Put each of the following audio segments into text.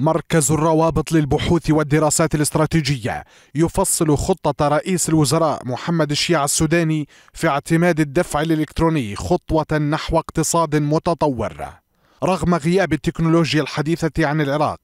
مركز الروابط للبحوث والدراسات الاستراتيجية يفصل خطة رئيس الوزراء محمد الشيع السوداني في اعتماد الدفع الإلكتروني خطوة نحو اقتصاد متطور رغم غياب التكنولوجيا الحديثة عن العراق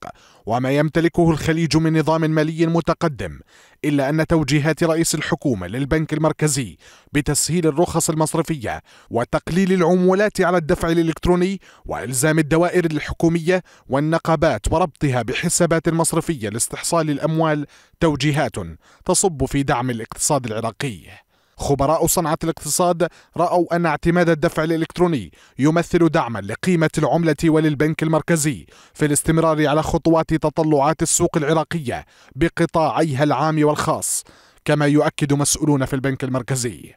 وما يمتلكه الخليج من نظام مالي متقدم إلا أن توجيهات رئيس الحكومة للبنك المركزي بتسهيل الرخص المصرفية وتقليل العمولات على الدفع الإلكتروني وإلزام الدوائر الحكومية والنقابات وربطها بحسابات مصرفية لاستحصال الأموال توجيهات تصب في دعم الاقتصاد العراقي خبراء صنعة الاقتصاد رأوا أن اعتماد الدفع الإلكتروني يمثل دعما لقيمة العملة وللبنك المركزي في الاستمرار على خطوات تطلعات السوق العراقية بقطاعيها العام والخاص كما يؤكد مسؤولون في البنك المركزي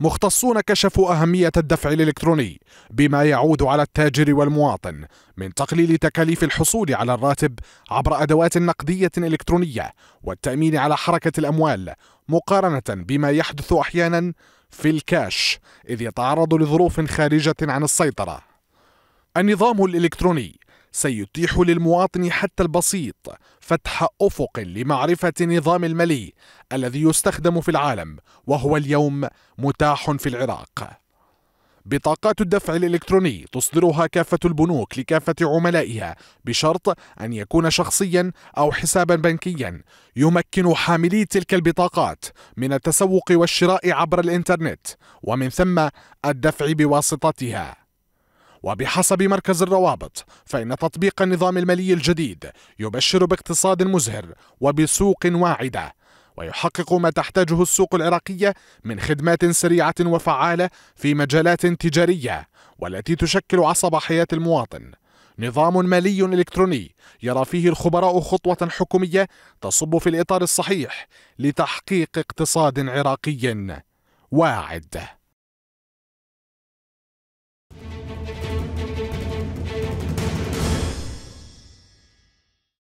مختصون كشفوا أهمية الدفع الإلكتروني بما يعود على التاجر والمواطن من تقليل تكاليف الحصول على الراتب عبر أدوات نقدية إلكترونية والتأمين على حركة الأموال مقارنة بما يحدث أحيانا في الكاش إذ يتعرض لظروف خارجة عن السيطرة النظام الإلكتروني سيتيح للمواطن حتى البسيط فتح أفق لمعرفة نظام المالي الذي يستخدم في العالم وهو اليوم متاح في العراق بطاقات الدفع الإلكتروني تصدرها كافة البنوك لكافة عملائها بشرط أن يكون شخصيا أو حسابا بنكيا يمكن حاملي تلك البطاقات من التسوق والشراء عبر الإنترنت ومن ثم الدفع بواسطتها وبحسب مركز الروابط فإن تطبيق النظام المالي الجديد يبشر باقتصاد مزهر وبسوق واعدة ويحقق ما تحتاجه السوق العراقية من خدمات سريعة وفعالة في مجالات تجارية والتي تشكل عصب حياة المواطن نظام مالي إلكتروني يرى فيه الخبراء خطوة حكومية تصب في الإطار الصحيح لتحقيق اقتصاد عراقي واعد